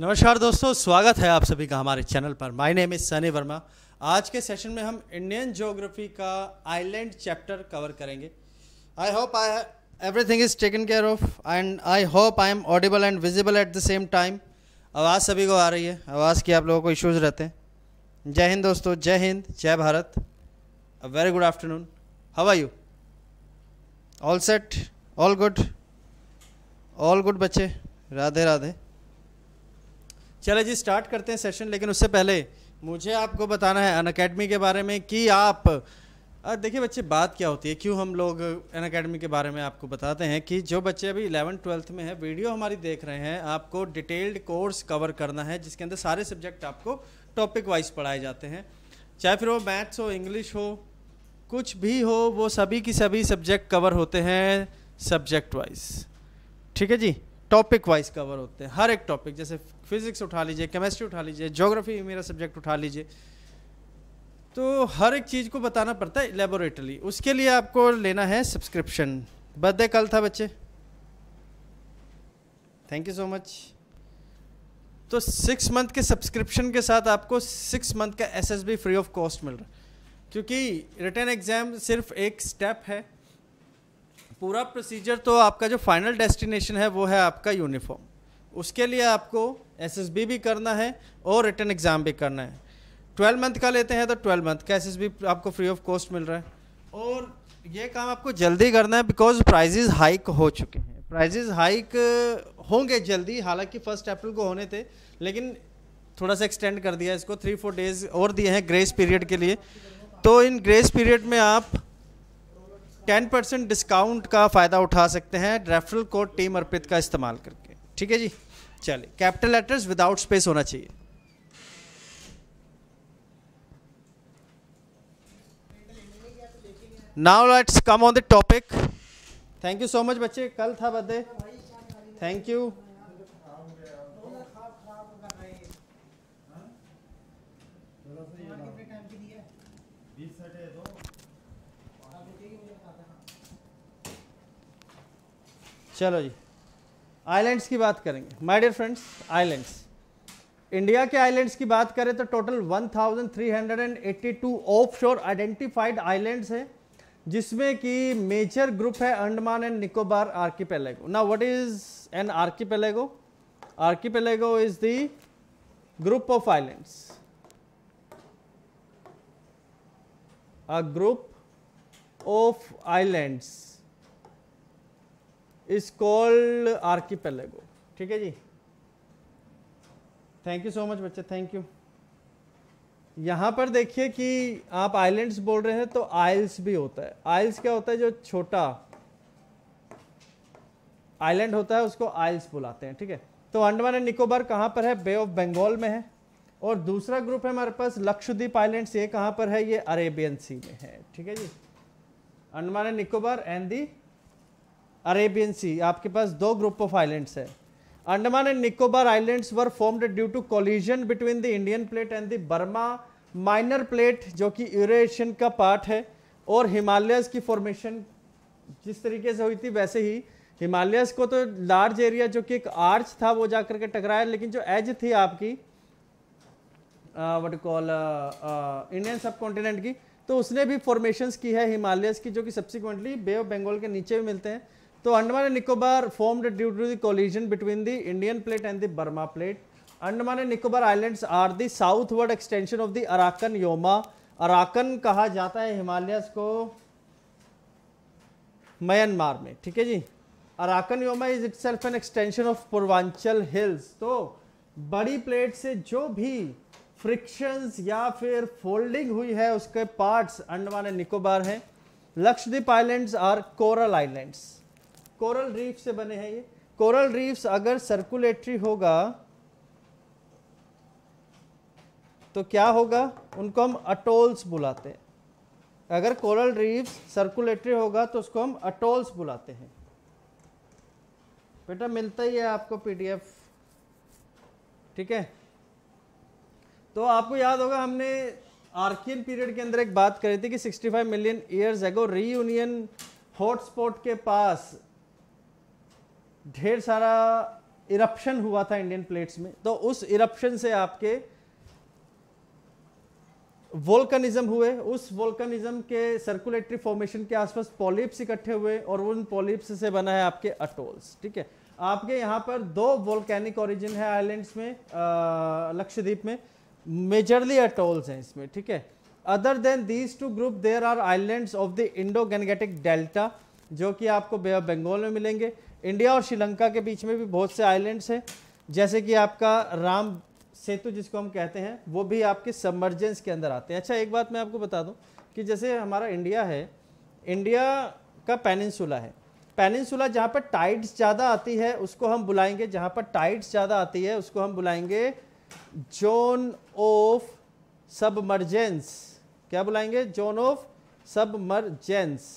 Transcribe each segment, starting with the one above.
नमस्कार दोस्तों स्वागत है आप सभी का हमारे चैनल पर my name is Sunny Verma आज के सेशन में हम इंडियन ज्योग्राफी का आइलैंड चैप्टर कवर करेंगे I hope I everything is taken care of and I hope I am audible and visible at the same time आवाज़ सभी को आ रही है आवाज़ की आप लोगों को इश्यूज़ रहते हैं जय हिंद दोस्तों जय हिंद जय Bharat a very good afternoon how are you all set all good all good बच्चे राधे राधे चले जी स्टार्ट करते हैं सेशन लेकिन उससे पहले मुझे आपको बताना है अन अकेडमी के बारे में कि आप देखिए बच्चे बात क्या होती है क्यों हम लोग अन अकेडमी के बारे में आपको बताते हैं कि जो बच्चे अभी इलेवन ट्वेल्थ में है वीडियो हमारी देख रहे हैं आपको डिटेल्ड कोर्स कवर करना है जिसके अंदर सारे सब्जेक्ट आपको टॉपिक वाइज पढ़ाए जाते हैं चाहे फिर वो मैथ्स हो इंग्लिश हो कुछ भी हो वो सभी की सभी सब्जेक्ट कवर होते हैं सब्जेक्ट वाइज ठीक है जी टॉपिक वाइज कवर होते हैं हर एक टॉपिक जैसे फिजिक्स उठा लीजिए केमिस्ट्री उठा लीजिए ज्योग्राफी मेरा सब्जेक्ट उठा लीजिए तो हर एक चीज़ को बताना पड़ता है लेबोरेटरी उसके लिए आपको लेना है सब्सक्रिप्शन बर्थडे कल था बच्चे थैंक यू सो मच तो सिक्स मंथ के सब्सक्रिप्शन के साथ आपको सिक्स मंथ का एसएसबी फ्री ऑफ कॉस्ट मिल रहा है क्योंकि रिटर्न एग्ज़ाम सिर्फ एक स्टेप है पूरा प्रोसीजर तो आपका जो फाइनल डेस्टिनेशन है वो है आपका यूनिफॉर्म उसके लिए आपको एसएसबी भी करना है और रिटर्न एग्ज़ाम भी करना है ट्वेल्व मंथ का लेते हैं तो ट्वेल्व मंथ का एस आपको फ्री ऑफ कॉस्ट मिल रहा है और ये काम आपको जल्दी करना है बिकॉज प्राइजेज हाइक हो चुके हैं प्राइजेज हाइक होंगे जल्दी हालांकि फ़र्स्ट अप्रैल को होने थे लेकिन थोड़ा सा एक्सटेंड कर दिया इसको थ्री फोर डेज़ और दिए हैं ग्रेस पीरियड के लिए तो इन ग्रेस पीरियड में आप टेन परसेंट डिस्काउंट का फ़ायदा उठा सकते हैं रेफरल कोड टीम अर्पित का इस्तेमाल करके ठीक है जी चलिए कैपिटल लेटर्स विदाउट स्पेस होना चाहिए now let's come on the topic thank you so much बच्चे कल था बर्थडे थैंक यू चलो जी आइलैंड्स की बात करेंगे my dear friends islands India के आइलैंड्स की बात करें तो टोटल 1382 ऑफशोर आइडेंटिफाइड आइलैंड्स हैं जिसमें कि मेजर ग्रुप है अंडमान एंड निकोबार आर्किपेलेगो ना what is an archipelago archipelago is the group of islands a group of islands is called archipelago ठीक है जी थैंक यू सो मच बच्चे थैंक यू यहाँ पर देखिए कि आप आइलैंड्स बोल रहे हैं तो आइल्स भी होता है आइल्स क्या होता है जो छोटा आइलैंड होता है उसको आइल्स बुलाते हैं ठीक है तो अंडमान एंड निकोबार कहाँ पर है बे ऑफ बंगाल में है और दूसरा ग्रुप है हमारे पास लक्षद्वीप आइलैंड्स ये कहाँ पर है ये अरेबियन सी में है ठीक है जी Andaman and Nicobar and the Arabian sea आपके पास दो ग्रुप ऑफ आइलैंड्स है Andaman and Nicobar islands were formed due to collision between the Indian plate and the Burma minor plate जो कि यूरेशियन का पार्ट है और हिमालयस की फॉर्मेशन जिस तरीके से हुई थी वैसे ही हिमालयस को तो लार्ज एरिया जो कि एक आर्च था वो जाकर के टकराया लेकिन जो एज थी आपकी what call Indian subcontinent की तो उसने भी फॉर्मेशंस की है हिमालयस की जो कि सब्सिक्वेंटली बे ऑफ बंगाल के नीचे भी मिलते हैं तो Andaman and Nicobar formed due to the between the Indian plate and and the Burma Andaman and Nicobar islands are the southward extension of the Arakan Yoma Arakan कहा जाता है हिमालयस को म्यांमार में ठीक है जी Arakan Yoma is it an extension of Purvanchal hills तो बड़ी प्लेट से जो भी फ्रिक्शंस या फिर फोल्डिंग हुई है उसके पार्ट्स अंडमान एंड निकोबार हैं Lakshadweep islands are coral islands coral reef से बने हैं ये कोरल रीफ्स अगर सर्कुलेटरी होगा तो क्या होगा उनको हम अटोल्स बुलाते हैं अगर कोरल रीफ्स सर्कुलेटरी होगा तो उसको हम अटोल्स बुलाते हैं बेटा मिलता ही है आपको पीडीएफ ठीक है तो आपको याद होगा हमने आर्कियन पीरियड के अंदर एक बात करी थी कि 65 million years ago Reunion hotspot के पास ढेर सारा इरप्शन हुआ था इंडियन प्लेट्स में तो उस इरप्शन से आपके वोल्कनिज्म हुए उस वोल्कनिज्म के सर्कुलेटरी फॉर्मेशन के आसपास पॉलिप्स इकट्ठे हुए और उन पॉलिप्स से बना है आपके अटोल्स ठीक है आपके यहाँ पर दो वोल्केनिक ओरिजिन है आइलैंड्स में लक्षद्वीप में मेजरली अटोल्स हैं इसमें ठीक है other than these two group there are islands of the Indo Gangetic delta जो कि आपको बे ऑफ बंगाल में मिलेंगे इंडिया और श्रीलंका के बीच में भी बहुत से आइलैंड्स हैं जैसे कि आपका राम सेतु जिसको हम कहते हैं वो भी आपके सबमर्जेंस के अंदर आते हैं अच्छा एक बात मैं आपको बता दूं कि जैसे हमारा इंडिया है इंडिया का पेनिनसुला है पेनिनसुला जहाँ पर टाइड्स ज़्यादा आती है उसको हम बुलाएंगे जहाँ पर टाइड्स ज़्यादा आती है उसको हम बुलाएंगे जोन ऑफ सबमर्जेंस क्या बुलाएंगे जोन ऑफ सबमर्जेंस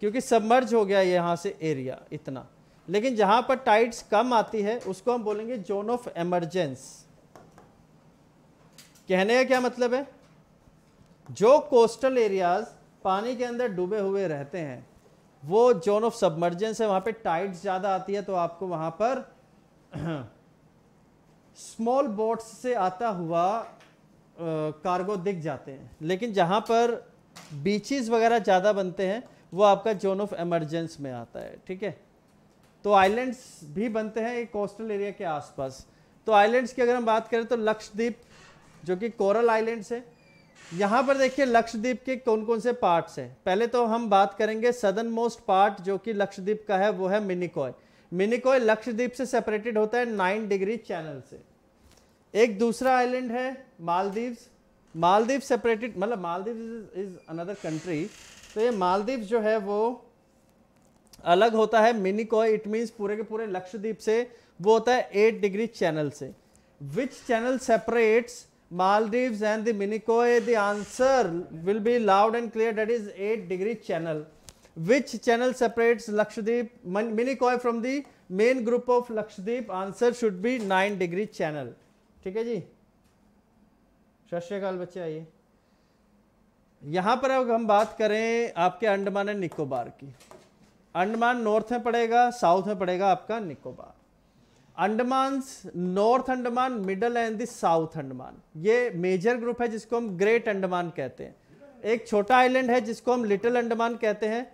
क्योंकि सबमर्ज हो गया यहाँ से एरिया इतना लेकिन जहाँ पर टाइड्स कम आती है उसको हम बोलेंगे जोन ऑफ एमरजेंस कहने का क्या मतलब है जो कोस्टल एरियाज पानी के अंदर डूबे हुए रहते हैं वो जोन ऑफ सबमर्जेंस है वहाँ पे टाइड्स ज़्यादा आती है तो आपको वहाँ पर स्मॉल बोट्स से आता हुआ कार्गो दिख जाते हैं लेकिन जहाँ पर बीचेस वगैरह ज़्यादा बनते हैं वो आपका जोन ऑफ एमरजेंस में आता है ठीक है तो आइलैंड्स भी बनते हैं एक कोस्टल एरिया के आसपास तो आइलैंड्स की अगर हम बात करें तो लक्षद्वीप जो कि कोरल आइलैंड्स है यहाँ पर देखिए लक्षद्वीप के कौन कौन से पार्ट्स हैं पहले तो हम बात करेंगे सदन मोस्ट पार्ट जो कि लक्षद्वीप का है वो है मिनिकॉय मिनिकॉय लक्षद्वीप से सेपरेटेड होता है नाइन डिग्री चैनल से एक दूसरा आइलैंड है मालदीव्स मालदीव सेपरेटेड मतलब मालदीव इज अनदर कंट्री तो ये मालदीव जो है वो अलग होता है मिनिकॉय इट मीन्स पूरे के पूरे लक्षद्वीप से वो होता है एट डिग्री चैनल से which channel separates Maldives and the Minicoy the answer will be loud and clear that is eight degree channel which channel separates Lakshadweep Minicoy from the main group of Lakshadweep answer should be nine degree channel ठीक है जी सत श्रीकाल बच्चे आइए यहां पर अब हम बात करें आपके अंडमान एंड निकोबार की अंडमान नॉर्थ में पड़ेगा साउथ में पड़ेगा आपका Nicobar Andaman north Andaman middle and the south Andaman ये मेजर ग्रुप है जिसको हम ग्रेट अंडमान कहते हैं एक छोटा आइलैंड है जिसको हम लिटिल अंडमान कहते हैं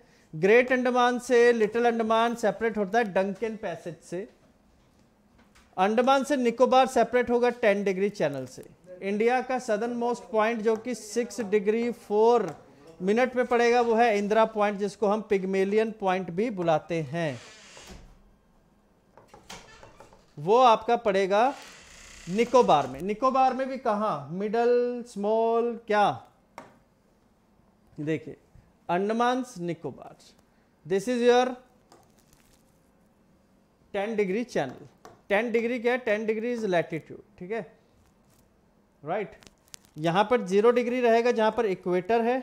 ग्रेट अंडमान से लिटिल अंडमान सेपरेट होता है डंकन पैसेज से अंडमान से निकोबार सेपरेट होगा टेन डिग्री चैनल से इंडिया का सदर्न मोस्ट पॉइंट जो कि सिक्स डिग्री फोर मिनट में पड़ेगा वो है इंदिरा पॉइंट जिसको हम पिगमेलियन पॉइंट भी बुलाते हैं वो आपका पड़ेगा निकोबार में निकोबार में भी कहा मिडल स्मॉल क्या देखिए Andaman Nicobar this is your ten degree channel ten degree क्या है टेन डिग्री इज लैटिट्यूड ठीक है राइट यहाँ पर जीरो डिग्री रहेगा जहाँ पर इक्वेटर है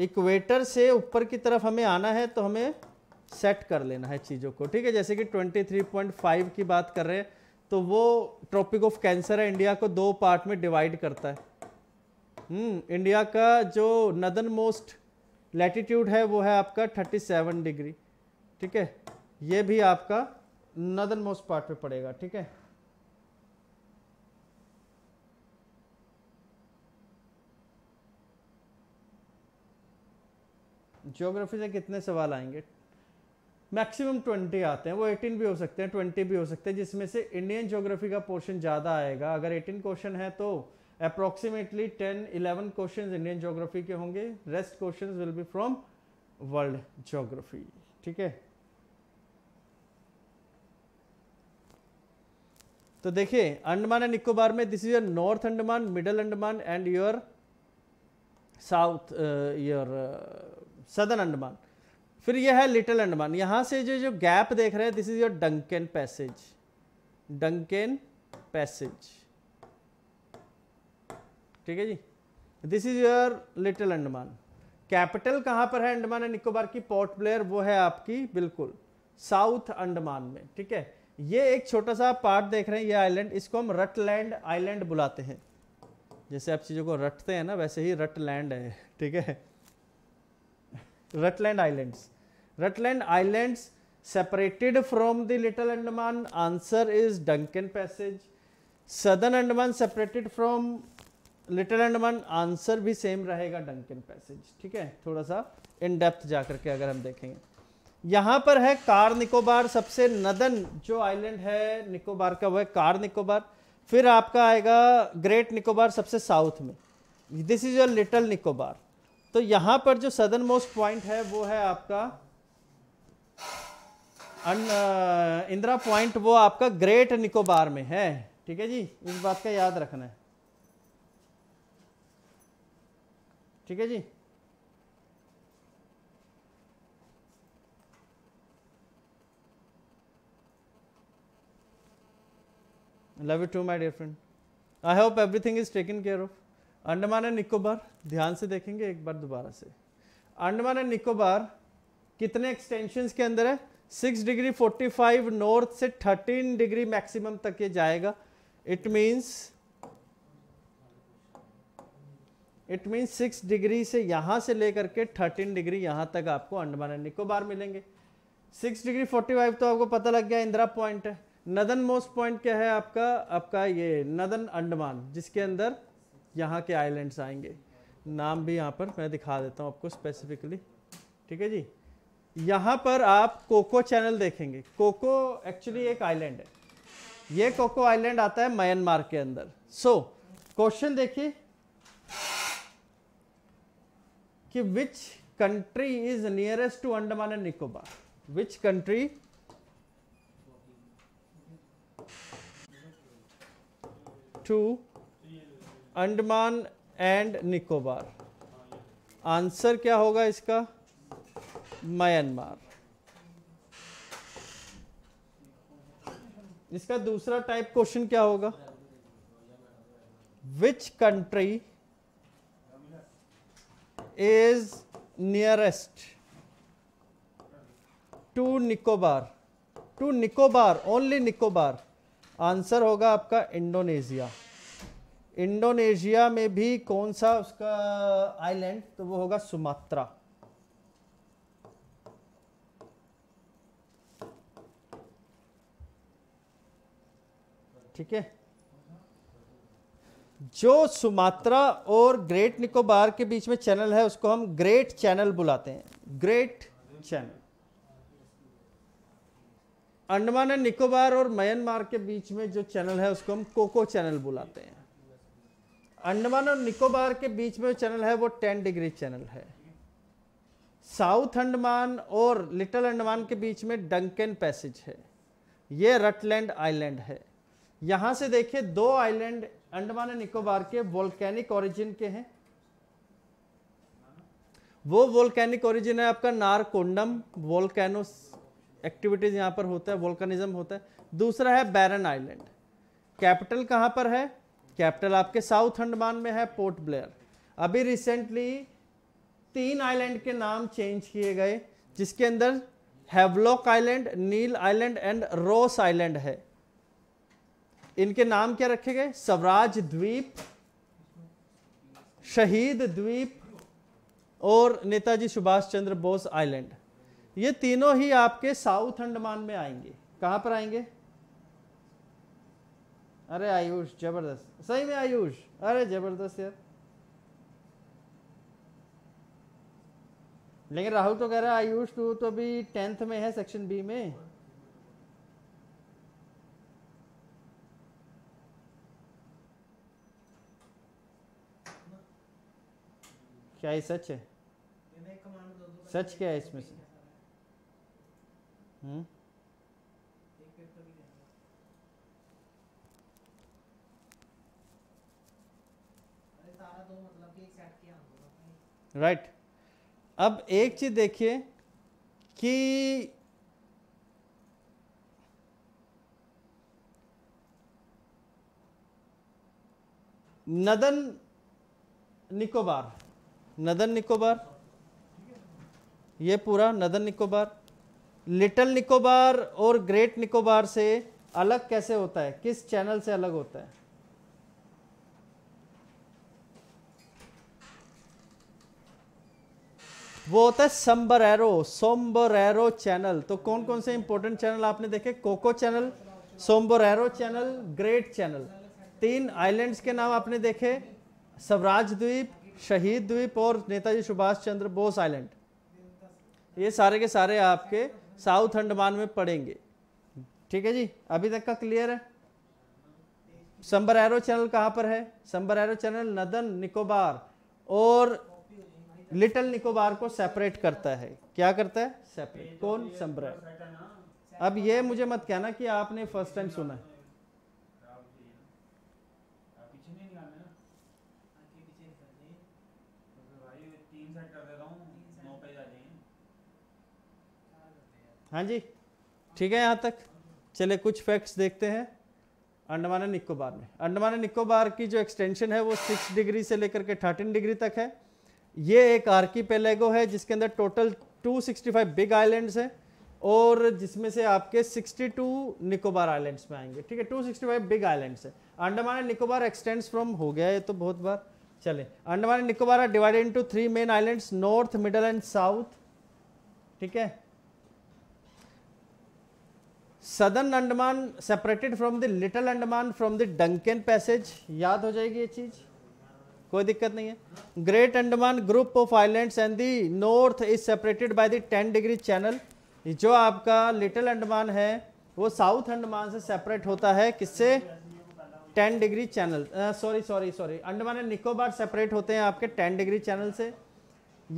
इक्वेटर से ऊपर की तरफ हमें आना है तो हमें सेट कर लेना है चीज़ों को ठीक है जैसे कि 23.5 की बात कर रहे हैं तो वो ट्रॉपिक ऑफ कैंसर है इंडिया को दो पार्ट में डिवाइड करता है हम्म, इंडिया का जो नदन मोस्ट लैटिट्यूड है वो है आपका 37 डिग्री ठीक है ये भी आपका नदन मोस्ट पार्ट पे पड़ेगा ठीक है ज्योग्राफी से कितने सवाल आएंगे मैक्सिमम ट्वेंटी आते हैं वो एटीन भी हो सकते हैं ट्वेंटी भी हो सकते हैं जिसमें से इंडियन ज्योग्राफी का पोर्शन ज़्यादा आएगा अगर एटीन क्वेश्चन है तो approximately ten eleven question Indian geography के होंगे rest question will be from world geography ठीक है तो देखिए अंडमान एंड निकोबार में this is your north Andaman middle Andaman and your south your southern Andaman फिर यह है लिटिल अंडमान यहां से जो जो गैप देख रहे हैं this is your Duncan passage Duncan passage ठीक है जी this is your little Andaman capital कहां पर है अंडमान एंड निकोबार की पोर्ट ब्लेयर वो है आपकी बिल्कुल साउथ अंडमान में ठीक है ये एक छोटा सा पार्ट देख रहे हैं ये आइलैंड इसको हम रटलैंड आइलैंड बुलाते हैं जैसे आप चीज़ों को रटते हैं ना वैसे ही रटलैंड है ठीक है Rutland islands Rutland islands separated from the little Andaman answer is Duncan passage southern Andaman separated from little Andaman answer भी सेम रहेगा डंकन पैसेज ठीक है थोड़ा सा इन डेप्थ जा करके अगर हम देखेंगे यहाँ पर है कार निकोबार सबसे नदन जो आइलैंड है निकोबार का वह कार निकोबार फिर आपका आएगा ग्रेट निकोबार सबसे साउथ में this is your little Nicobar तो यहां पर जो सदर मोस्ट पॉइंट है वो है आपका इंदिरा पॉइंट वो आपका ग्रेट निकोबार में है ठीक है जी इस बात का याद रखना है ठीक है जी love you too my dear friend I hope everything is taken care of Andaman and Nicobar ध्यान से देखेंगे एक बार दोबारा से अंडमान एंड निकोबार कितने एक्सटेंशन के अंदर है सिक्स डिग्री फाइव नॉर्थ से थर्टीन डिग्री मैक्सिमम तक ये जाएगा it means it means six degree से यहां से लेकर के थर्टीन डिग्री यहां तक आपको अंडमान एंड निकोबार मिलेंगे सिक्स डिग्री फोर्टी फाइव तो आपको पता लग गया इंदिरा पॉइंट है नदन मोस्ट पॉइंट क्या है आपका आपका ये नदन अंडमान जिसके अंदर यहाँ के आइलैंड्स आएंगे नाम भी यहाँ पर मैं दिखा देता हूँ आपको स्पेसिफिकली ठीक है जी यहाँ पर आप कोको चैनल देखेंगे कोको एक्चुअली एक आइलैंड है ये कोको आइलैंड आता है म्यांमार के अंदर सो क्वेश्चन देखिए कि which country is nearest to Andaman and Nicobar which country to Andaman and Nicobar answer क्या होगा इसका म्यांमार इसका दूसरा टाइप क्वेश्चन क्या होगा which country is nearest to Nicobar to Nicobar only Nicobar answer होगा आपका इंडोनेशिया इंडोनेशिया में भी कौन सा उसका आइलैंड तो वो होगा सुमात्रा ठीक है जो सुमात्रा और ग्रेट निकोबार के बीच में चैनल है उसको हम ग्रेट चैनल बुलाते हैं great channel Andaman and Nicobar और म्यांमार के बीच में जो चैनल है उसको हम कोको चैनल बुलाते हैं अंडमान और निकोबार के बीच में जो चैनल है वो टेन डिग्री चैनल है साउथ अंडमान और लिटिल अंडमान के बीच में डंकन पैसेज है ये रटलैंड आइलैंड है यहां से देखिए दो आइलैंड अंडमान और निकोबार के वोल्केनिक ओरिजिन के हैं वो वोल्केनिक ओरिजिन है आपका नारकोंडम वोल्केनो एक्टिविटीज यहां पर होता है वोल्कनिज्म होता है दूसरा है बैरन आइलैंड कैपिटल कहाँ पर है कैपिटल आपके साउथ अंडमान में है पोर्ट ब्लेयर अभी रिसेंटली तीन आइलैंड के नाम चेंज किए गए जिसके अंदर Havelock island Neil island and Ross island है इनके नाम क्या रखे गए स्वराज द्वीप शहीद द्वीप और नेताजी सुभाष चंद्र बोस आइलैंड ये तीनों ही आपके साउथ अंडमान में आएंगे कहां पर आएंगे अरे आयुष जबरदस्त सही में आयुष अरे जबरदस्त यार लेकिन राहुल तो कह रहा है आयुष तू तो अभी टेंथ में है सेक्शन बी में क्या ये सच है सच क्या है इसमें से हम्म राइट अब एक चीज़ देखिए कि नदन निकोबार नदन निकोबार ये पूरा नदन निकोबार लिटिल निकोबार और ग्रेट निकोबार से अलग कैसे होता है किस चैनल से अलग होता है वो होता है Sombrero Sombrero channel तो कौन कौन से इंपॉर्टेंट चैनल आपने देखे Coco channel Sombrero channel great channel तीन आइलैंड्स के नाम आपने देखे स्वराज द्वीप शहीद द्वीप और नेताजी सुभाष चंद्र बोस आइलैंड ये सारे के सारे आपके साउथ अंडमान में पड़ेंगे ठीक है जी अभी तक का क्लियर है संबर एरो चैनल कहाँ पर है Sombrero channel northern Nicobar और लिटिल निकोबार को सेपरेट करता है क्या करता है सेपरेट कौन संभ्रह अब ये मुझे मत कहना कि आपने फर्स्ट टाइम सुना है हाँ जी ठीक है यहाँ तक चले कुछ फैक्ट्स देखते हैं अंडमान निकोबार में अंडमान निकोबार की जो एक्सटेंशन है वो सिक्स डिग्री से लेकर के थर्टीन डिग्री तक है ये एक आर्की है जिसके अंदर टोटल 265 बिग आइलैंड्स हैं और जिसमें से आपके 62 निकोबार आइलैंड्स में आएंगे ठीक है 265 बिग आइलैंड्स हैं Andaman and Nicobar extends from हो गया ये तो बहुत बार चले Andaman and Nicobar are divided into three main islands north middle and south ठीक है southern Andaman separated from the little Andaman from the Duncan passage याद हो जाएगी ये चीज़ कोई दिक्कत नहीं है great Andaman group of islands and the north is separated by the 10 degree channel जो आपका लिटिल अंडमान है वो साउथ अंडमान से सेपरेट होता है किससे ten degree channel sorry sorry sorry Andaman and Nicobar separate होते हैं आपके टेन डिग्री चैनल से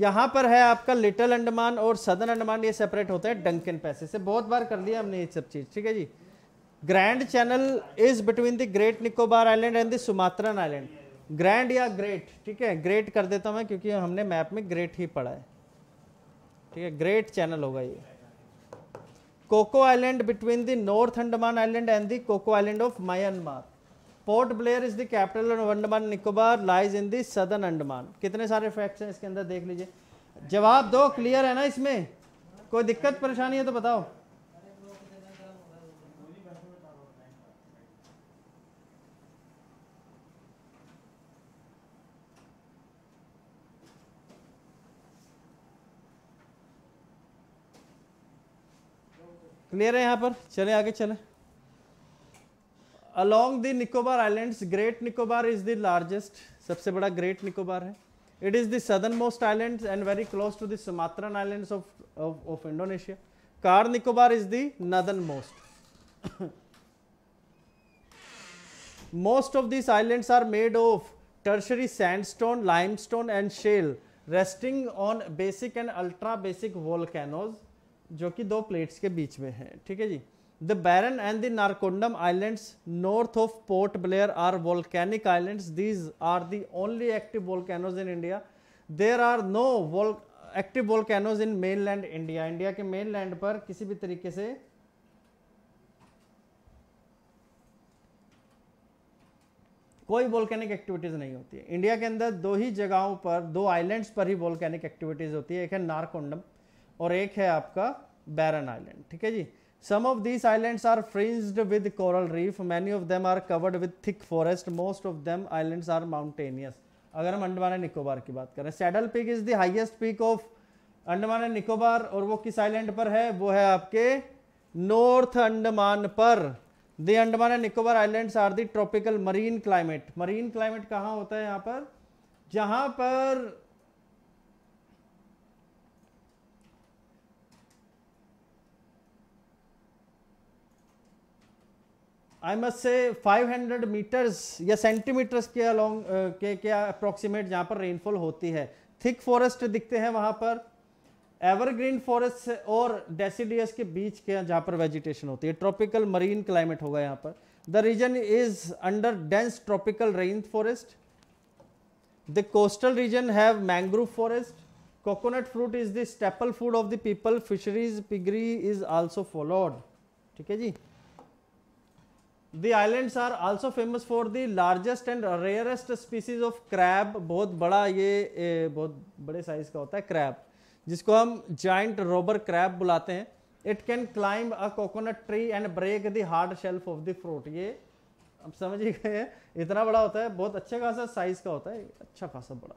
यहाँ पर है आपका लिटिल अंडमान और सदर्न अंडमान ये सेपरेट होते हैं डंकन पैसे से बहुत बार कर लिया हमने ये सब चीज़ ठीक है जी grand channel is between the great Nicobar island and the Sumatran island grand या ग्रेट ठीक है ग्रेट कर देता हूँ मैं क्योंकि हमने मैप में ग्रेट ही पढ़ा है ठीक है ग्रेट चैनल होगा ये Coco island between the north Andaman island and the Coco island of Myanmar Port Blair is the capital of Andaman Nicobar lies in the southern Andaman कितने सारे फैक्ट्स हैं इसके अंदर देख लीजिए जवाब दो क्लियर है ना इसमें कोई दिक्कत परेशानी है तो बताओ क्लियर है यहाँ पर चले आगे चले along the Nicobar island great Nicobar is the largest सबसे बड़ा ग्रेट निकोबार है it is the southern most island and very close to the island of Indonesia Car Nicobar is the northern most most of these islands are made of limestone and shell resting on basic and ultra basic volcanoes जो कि दो plates के बीच में है ठीक है जी the Barren and the Narcondam islands north of Port Blair are volcanic islands these are the only active volcanoes in India there are no vol active volcanoes in mainland India India के मेन लैंड पर किसी भी तरीके से कोई वोल्केनिक एक्टिविटीज़ नहीं होती है इंडिया के अंदर दो ही जगहों पर दो आइलैंड्स पर ही वोल्केनिक एक्टिविटीज़ होती है एक है नारकोंडम और एक है आपका बैरन आइलैंड ठीक है जी some of these islands are fringed with coral reef many of them are covered with thick forest most of them islands are mountainous अगर हम अंडमान एंड निकोबार की बात करें Saddle Peak is the highest peak of Andaman and Nicobar और वो किस आइलैंड पर है वो है आपके नॉर्थ अंडमान पर the Andaman and Nicobar islands are the tropical marine climate marine climate कहाँ होता है यहाँ पर जहाँ पर आई मस्ट से 500 मीटर्स या सेंटीमीटर्स के अलोंग के क्या अप्रोक्सीमेट जहाँ पर रेनफॉल होती है थिक फॉरेस्ट दिखते हैं वहाँ पर एवरग्रीन फॉरेस्ट और डेसीडियस के बीच के जहाँ पर वेजिटेशन होती है ट्रॉपिकल मरीन क्लाइमेट होगा यहाँ पर the region is under dense tropical rain forest the coastal region have mangrove forest coconut fruit is the staple food of the people fisheries piggery is also followed ठीक है जी the island are also famous for the largest and rarest species of crab बहुत बड़ा ये ए, बहुत बड़े size का होता है क्रैब जिसको हम जॉइंट रोबर क्रैब बुलाते हैं it can climb a coconut tree and break the hard shelf of the fruit ये अब समझ ही गए इतना बड़ा होता है बहुत अच्छा खासा साइज का होता है अच्छा खासा बड़ा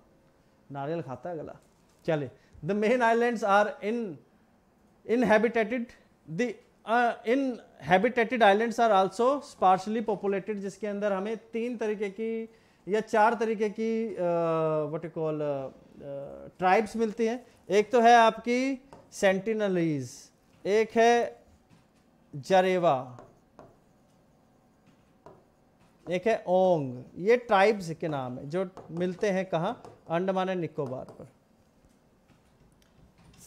नारियल खाता है अगला चले the main islands are in inhabited the inhabited islands are also sparsely populated जिसके अंदर हमें तीन तरीके की या चार तरीके की यू कॉल ट्राइब्स मिलती हैं एक तो है आपकी सेंटिनलीज एक है जरेवा एक है ओंग ये ट्राइब्स के नाम है जो मिलते हैं कहाँ अंडमान एंड निकोबार पर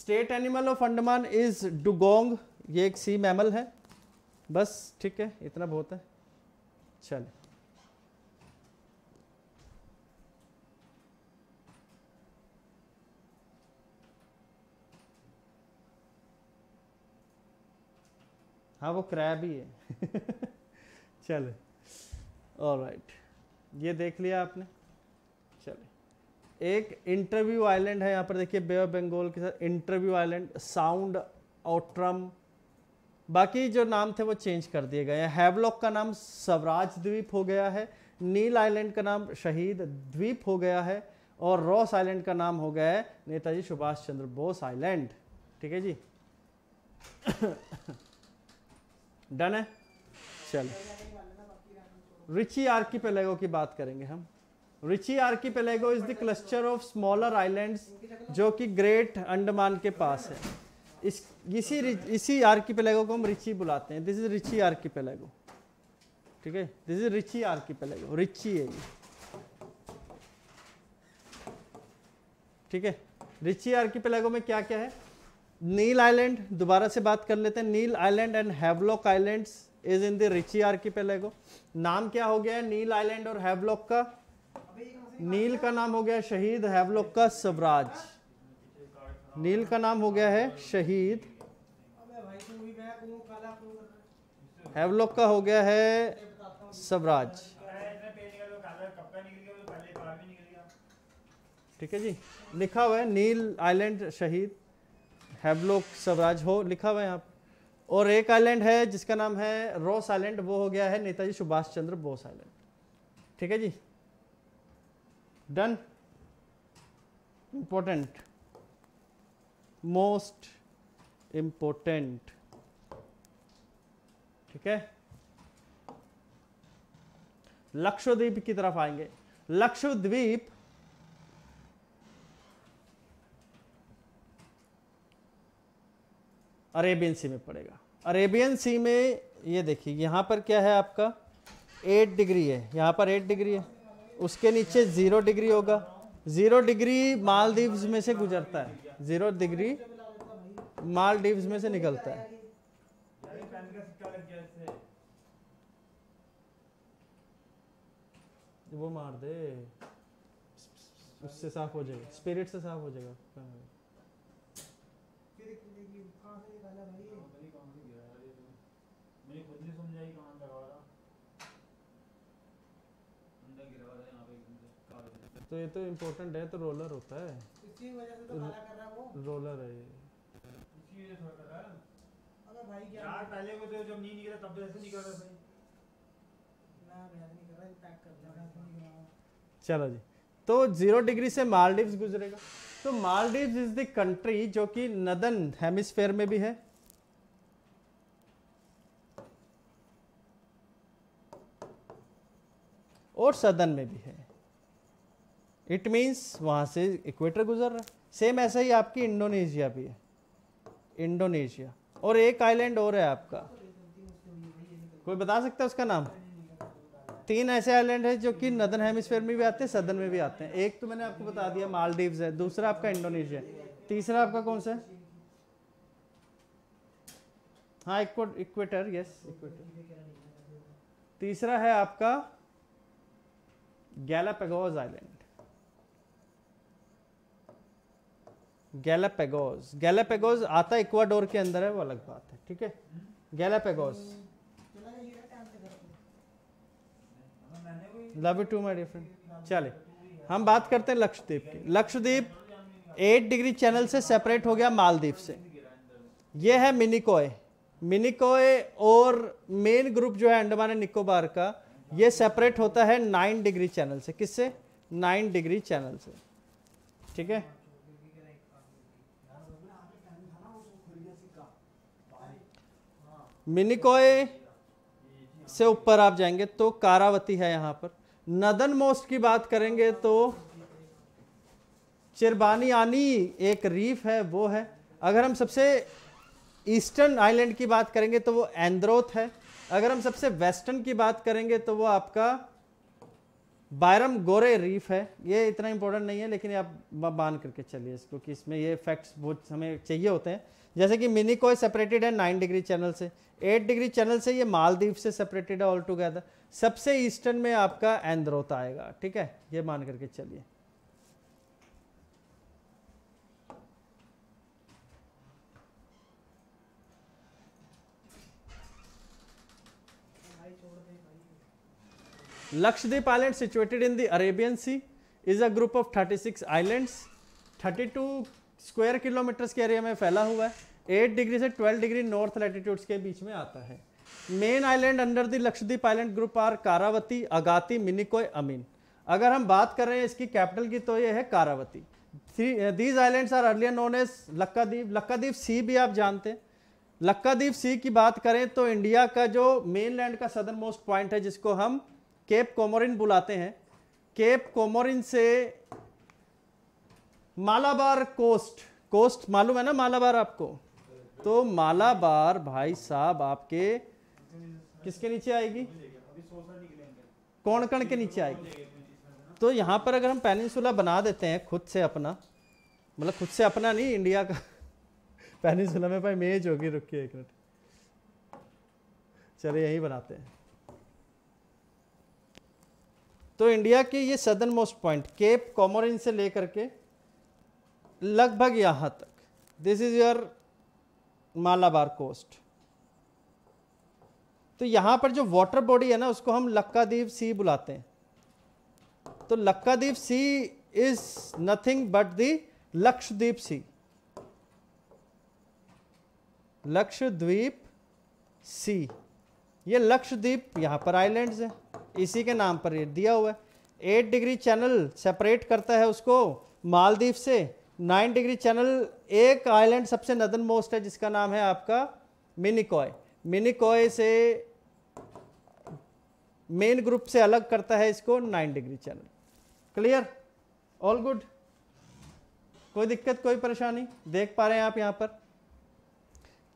state animal of Andaman is dugong ये एक सी मैमल है बस ठीक है इतना बहुत है चलिए हाँ वो क्रैब ही है चले और राइट ये देख लिया आपने चले एक इंटरव्यू आइलैंड है यहाँ पर देखिए बे ऑफ बंगाल के साथ इंटरव्यू आइलैंड साउंड ऑट्रम बाकी जो नाम थे वो चेंज कर दिए गए हैं हैवलॉक का नाम स्वराज द्वीप हो गया है नील आइलैंड का नाम शहीद द्वीप हो गया है और रॉस आइलैंड का नाम हो गया है नेताजी सुभाष चंद्र बोस आइलैंड ठीक है जी डन है चलो रिची पेलेगो की बात करेंगे हम archipelago is the cluster of smaller islands जो कि ग्रेट अंडमान के पास है इस इसी इसी की पेलेगो को हम रिची बुलाते हैं this is archipelago ठीक है this is archipelago रिची है ये ठीक है रिची आर्की पेलेगो में क्या क्या है नील आइलैंड दोबारा से बात कर लेते हैं Neil island and Havelock islands is in the archipelago नाम क्या हो गया है नील आइलैंड और हैवलॉक का नील का नाम हो गया शहीद हैवलॉक का स्वराज नील का नाम हो गया है शहीद हेवलॉक का हो गया है सबराज ठीक है जी लिखा हुआ है नील आइलैंड शहीद हेवलॉक सबराज हो लिखा हुआ है यहाँ और एक आइलैंड है जिसका नाम है रॉस आइलैंड वो हो गया है नेताजी सुभाष चंद्र बोस आइलैंड ठीक है जी डन इम्पोर्टेंट मोस्ट इम्पोर्टेंट ठीक है लक्षद्वीप की तरफ आएंगे लक्षद्वीप अरेबियन सी में पड़ेगा अरेबियन सी में ये देखिए यहां पर क्या है आपका एट डिग्री है यहां पर एट डिग्री है उसके नीचे ज़ीरो डिग्री होगा ज़ीरो डिग्री मालदीव्स में से गुजरता है ज़ीरो डिग्री माल मालदीव्स में से निकलता है वो मार दे उससे साफ हो जाएगा स्पिरिट से साफ हो जाएगा मैंने खुद नहीं समझाई तो ये तो इम्पोर्टेंट है तो रोलर होता है इसी वजह से तो कर रहा है वो रोलर है ये इसी वजह से कर रहा है अबे भाई क्या यार पहले को तो जब नहीं तब तो ऐसे निकल रहा भाई चलो जी तो जीरो डिग्री से मालदीव्स गुजरेगा तो मालदीव्स इज द कंट्री जो कि नदन हेमिस्फेयर में भी है और सदन में भी है इट मीन्स वहाँ से इक्वेटर गुजर रहा है सेम ऐसा ही आपकी इंडोनेशिया भी है इंडोनेशिया और एक आइलैंड और है आपका कोई बता सकता है उसका नाम तीन ऐसे आइलैंड हैं जो कि नदन हेमिस्फेयर में भी आते हैं सदन में भी आते हैं एक तो मैंने आपको बता दिया मालदीव्स है दूसरा आपका इंडोनेशिया तीसरा आपका कौन सा है हाँ इक्वेटर यस इक्वेटर तीसरा है आपका गैलापेगोज आइलैंड गैलापेगोस गैलापेगोस आता इक्वाडोर के अंदर है वो अलग बात है ठीक है Galapagos love to my different चले हम बात करते हैं लक्षद्वीप की लक्षद्वीप एट डिग्री चैनल से सेपरेट हो गया मालदीप से ये है मिनिकोय मिनिकोय और मेन ग्रुप जो है अंडमान एंड निकोबार का ये सेपरेट होता है नाइन डिग्री चैनल से किससे नाइन डिग्री चैनल से ठीक है मिनिकॉय से ऊपर आप जाएंगे तो कारावती है यहाँ पर नदन मोस्ट की बात करेंगे तो चिरबानी आनी एक रीफ है वो है अगर हम सबसे ईस्टर्न आइलैंड की बात करेंगे तो वो एंद्रोथ है अगर हम सबसे वेस्टर्न की बात करेंगे तो वो आपका बायरम गोरे रीफ है ये इतना इंपॉर्टेंट नहीं है लेकिन आप बांध करके चलिए इसको कि इसमें ये फैक्ट्स बहुत हमें चाहिए होते हैं जैसे कि मिनी कोई सेपरेटेड है नाइन डिग्री चैनल से एट डिग्री चैनल से ये मालदीव से सेपरेटेड है ऑल टुगेदर सबसे ईस्टर्न में आपका एंद्रोता आएगा ठीक है ये मान करके चलिए Lakshadweep island situated in the Arabian sea is a group of 36 islands 32 square kilometres के एरिया में फैला हुआ है 8 डिग्री से 12 डिग्री नॉर्थ लैटिट्यूड्स के बीच में आता है main island under the Lakshadweep island group are Kavaratti Agatti Minicoy Amini अगर हम बात कर रहे हैं इसकी कैपिटल की तो ये है Kavaratti these islands are earlier known as Laccadive Laccadive sea भी आप जानते हैं लक्काद्वीप सी की बात करें तो इंडिया का जो मेन लैंड का सदर मोस्ट पॉइंट है जिसको हम केप कोमोरिन बुलाते हैं केप कोमोरिन से मालाबार कोस्ट कोस्ट मालूम है ना मालाबार आपको तो मालाबार भाई साहब आपके किसके नीचे आएगी कौनकण के नीचे आएगी तो यहाँ पर अगर हम पेनिसुला बना देते हैं खुद से अपना मतलब खुद से अपना नहीं इंडिया का पेनिसुला में भाई मेज होगी रुकिए एक मिनट चलिए यही बनाते हैं तो इंडिया के ये southern most point cape Comorin से लेकर के लगभग यहाँ तक this is your Malabar coast तो यहां पर जो वाटर बॉडी है ना उसको हम लक्कादीप सी बुलाते हैं तो Laccadive sea is nothing but the Lakshadweep sea Lakshadweep sea ये लक्षद्वीप यहां पर आइलैंड्स है इसी के नाम पर ये दिया हुआ है एट डिग्री चैनल सेपरेट करता है उसको मालदीप से नाइन डिग्री चैनल एक आइलैंड सबसे नदन मोस्ट है जिसका नाम है आपका मिनिकॉय मिनिकॉय से मेन ग्रुप से अलग करता है इसको nine degree channel clear all good कोई दिक्कत कोई परेशानी देख पा रहे हैं आप यहाँ पर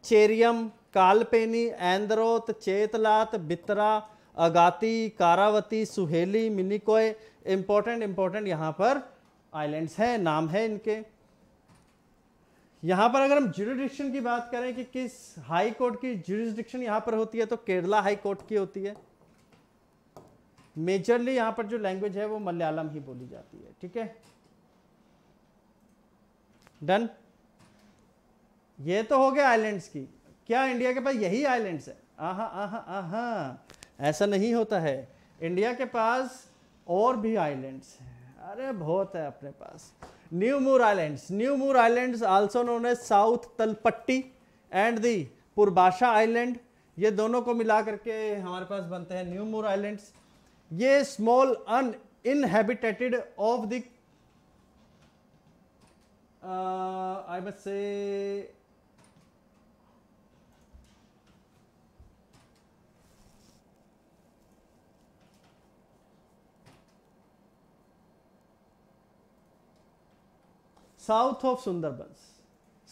चेरियम कालपेनी एंद्रोत चेतलात बितरा अगाती कारावती सुहेली मिनिकॉय इंपॉर्टेंट इंपॉर्टेंट यहाँ पर आइलैंड्स हैं नाम है इनके यहाँ पर अगर हम जुरिडिक्शन की बात करें कि किस हाई कोर्ट की जुरिडिक्शन यहाँ पर होती है तो केरला हाई कोर्ट की होती है मेजरली यहाँ पर जो लैंग्वेज है वो मलयालम ही बोली जाती है ठीक है डन ये तो हो गया आइलैंड्स की क्या इंडिया के पास यही आइलैंड्स है आहा आहा आहा ऐसा नहीं होता है इंडिया के पास और भी आइलैंड्स हैं अरे बहुत है अपने पास new Moore islands new Moore islands also known as south Talpatti and the Purbasha island ये दोनों को मिला करके हमारे पास बनते हैं न्यू मूर आइलैंड्स ये small uninhabited of the I must say south of Sundarbans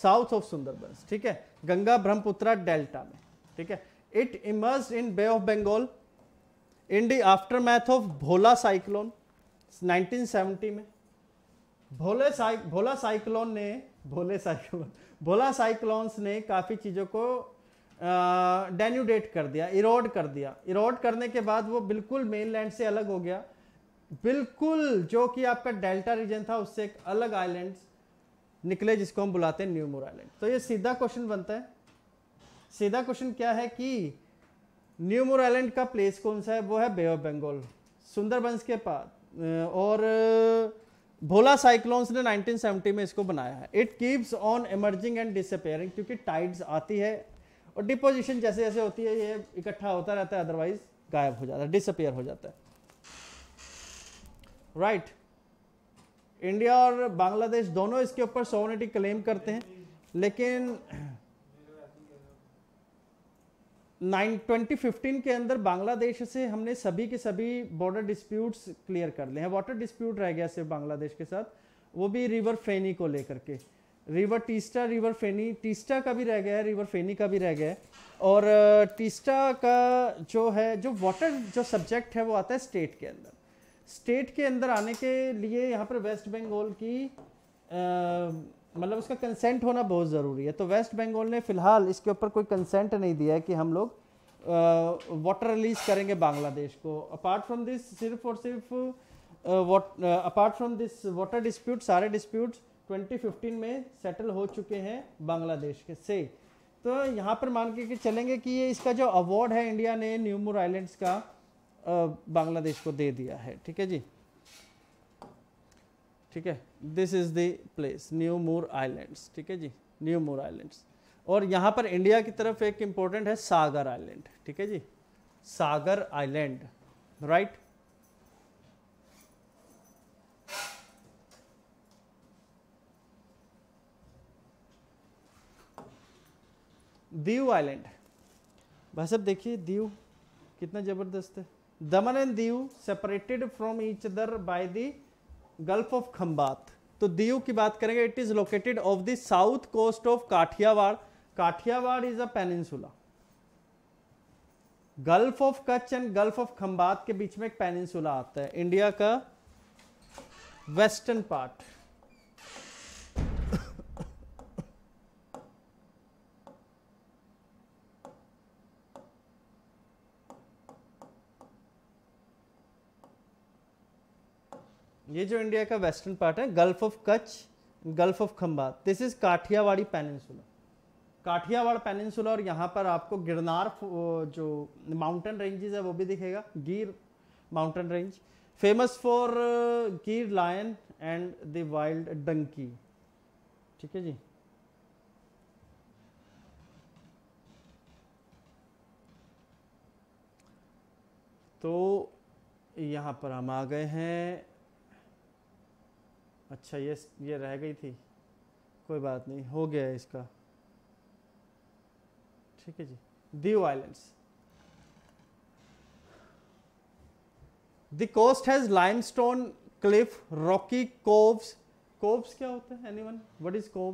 south of Sundarbans ठीक है गंगा ब्रह्मपुत्रा डेल्टा में ठीक है it emerge in bay of Bengal in the aftermath of Bhola cyclone 1970 में भोले साइक भोला साइक्लोन ने भोले साइक्लोन भोला साइक्लोन्स ने काफ़ी चीज़ों को डेन्यूडेट कर दिया इरोड कर दिया इरोड करने के बाद वो बिल्कुल मेन लैंड से अलग हो गया बिल्कुल जो कि आपका डेल्टा रीजन था उससे एक अलग आइलैंड्स निकले जिसको हम बुलाते हैं न्यू आइलैंड तो ये सीधा क्वेश्चन बनता है सीधा क्वेश्चन क्या है कि न्यू आइलैंड का प्लेस कौन सा है वो है बे ऑफ बंगाल सुंदरबंस के पास और भोला साइक्लोन्स ने 1970 में इसको बनाया है it keeps on emerging and disappearing क्योंकि टाइड्स आती है और डिपोजिशन जैसे जैसे होती है ये इकट्ठा होता रहता है अदरवाइज गायब हो जाता है डिसअपेयर हो जाता है राइट right. इंडिया और बांग्लादेश दोनों इसके ऊपर सोवनिटी क्लेम करते हैं लेकिन ट्वेंटी फिफ्टीन के अंदर बांग्लादेश से हमने सभी के सभी बॉर्डर डिस्प्यूट्स क्लियर कर लिए हैं वाटर डिस्प्यूट रह गया सिर्फ बांग्लादेश के साथ वो भी रिवर फेनी को लेकर के रिवर टीस्टा रिवर फेनी टीस्टा का भी रह गया है रिवर फेनी का भी रह गया है और टीस्टा का जो है जो वाटर जो सब्जेक्ट है वो आता है स्टेट के अंदर स्टेट के अंदर आने के लिए यहाँ पर वेस्ट बंगाल की मतलब उसका कंसेंट होना बहुत ज़रूरी है तो वेस्ट बंगाल ने फ़िलहाल इसके ऊपर कोई कंसेंट नहीं दिया है कि हम लोग वाटर रिलीज करेंगे बांग्लादेश को अपार्ट फ्रॉम दिस सिर्फ और सिर्फ apart from this water dispute सारे डिस्प्यूट 2015 में सेटल हो चुके हैं बांग्लादेश के से तो यहाँ पर मान के कि चलेंगे कि ये इसका जो अवार्ड है इंडिया ने न्यूमूर आइलैंड्स का बांग्लादेश को दे दिया है ठीक है जी ठीक है this is the place new Moore islands ठीक है जी न्यू मोर आइलैंड्स और यहाँ पर इंडिया की तरफ एक इम्पोर्टेंट है सागर आइलैंड ठीक है जी Sagar island right Diu island भाई साहब देखिए दीव कितना ज़बरदस्त है Daman and Diu separated from each other by the gulf of Khambhat तो दीव की बात करेंगे it is located of the south coast of Kathiawar Kathiawar is a peninsula gulf of Kutch and gulf of Khambhat के बीच में एक पेनिनसुला आता है इंडिया का वेस्टर्न पार्ट ये जो इंडिया का वेस्टर्न पार्ट है gulf of Kutch gulf of Khambhat this is Kathiawari peninsula Kathiawar peninsula और यहाँ पर आपको गिरनार जो माउंटेन रेंजेस है वो भी दिखेगा Gir mountain range famous for Gir lion and the wild donkey ठीक है जी तो यहाँ पर हम आ गए हैं अच्छा ये ये रह गई थी कोई बात नहीं हो गया है इसका ठीक है जी the violence the coast has limestone cliff rocky coves coves क्या हैं any anyone what is cove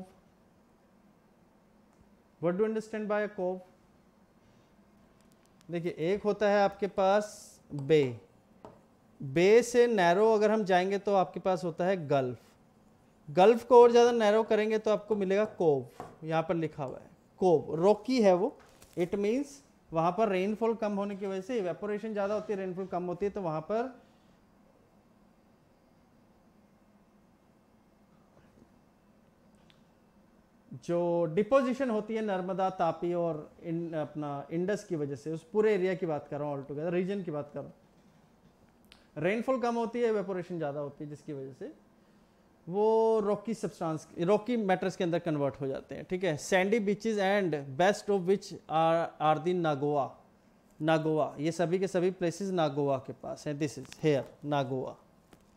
what do understand by a cove देखिए एक होता है आपके पास बे बे से नैरो अगर हम जाएंगे तो आपके पास होता है गल्फ गल्फ को और ज़्यादा नैरो करेंगे तो आपको मिलेगा कोव यहाँ पर लिखा हुआ है कोव रोकी है वो इट मीन्स वहाँ पर रेनफॉल कम होने की वजह से वेपोरेशन ज़्यादा होती है रेनफॉल कम होती है तो वहाँ पर जो डिपोजिशन होती है नर्मदा तापी और इन अपना इंडस की वजह से उस पूरे एरिया की बात कर रहा हूँ ऑल टुगेदर रीजन की बात कर रहा हूँ रेनफॉल कम होती है वेपोरेशन ज़्यादा होती है जिसकी वजह से वो रॉकी सब्सटेंस रॉकी मैटर्स के अंदर कन्वर्ट हो जाते हैं ठीक है sandy beaches and best of which are are the Nagoa Nagoa ये सभी के सभी प्लेसेस नागोआ के पास हैं this is here Nagoa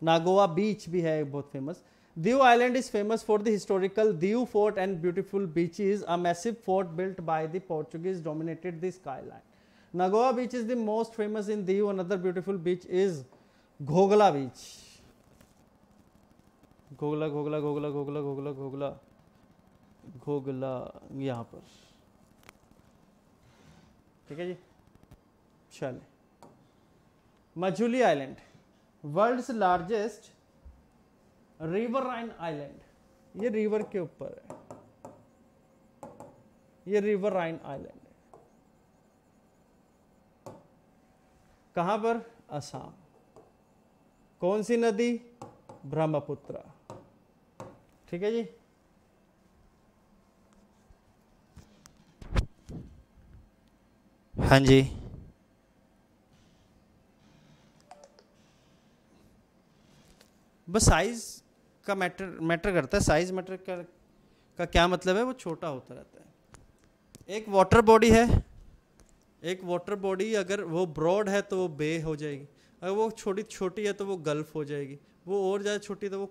Nagoa beach भी है बहुत famous Diu island is famous for the historical Diu fort and beautiful beach is a massive fort built by the Portuguese dominated the line Nagoa beach is the most famous in Diu another beautiful beach is घोगला बीच घोगला घोगला घोगला घोगला घोगला घोगला घोगला यहाँ पर ठीक है जी चले Majuli island world's largest riverine island ये river के ऊपर है ये रिवर राइन आइलैंड है कहाँ पर असम कौन सी नदी ब्रह्मपुत्रा ठीक है जी हाँ जी बस साइज़ का मैटर मैटर करता है साइज़ मैटर कर, का क्या मतलब है वो छोटा होता रहता है एक वाटर बॉडी है एक वाटर बॉडी अगर वो ब्रॉड है तो वो बे हो जाएगी अगर वो छोटी छोटी है तो वो गल्फ हो जाएगी वो और ज़्यादा छोटी तो वो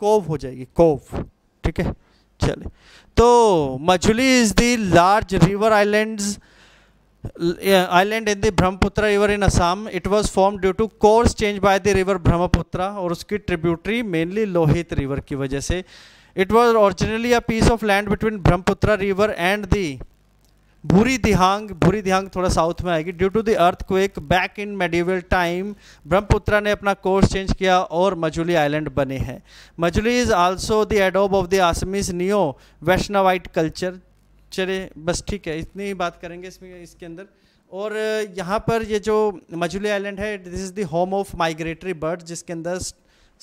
कोव हो जाएगी कोव ठीक है चले तो Majuli is the large river island island in the Brahmaputra river in Assam it was form due to course change by the river Brahmaputra और उसकी ट्रिब्यूटरी मेनली लोहित रिवर की वजह से it was originally a piece of land between Brahmaputra river and the Burhi Dihing Burhi Dihing थोड़ा south में आएगी due to the earthquake back in medieval time Brahmaputra ने अपना कोर्स चेंज किया और मजुली आइलैंड बने हैं मजुली इज़ आल्सो द एडोब of the Assamese neo Vaishnavite culture चले बस ठीक है इतनी ही बात करेंगे इसमें इसके अंदर और यहाँ पर ये जो मजुली आइलैंड है this is the home of migratory bird जिसके अंदर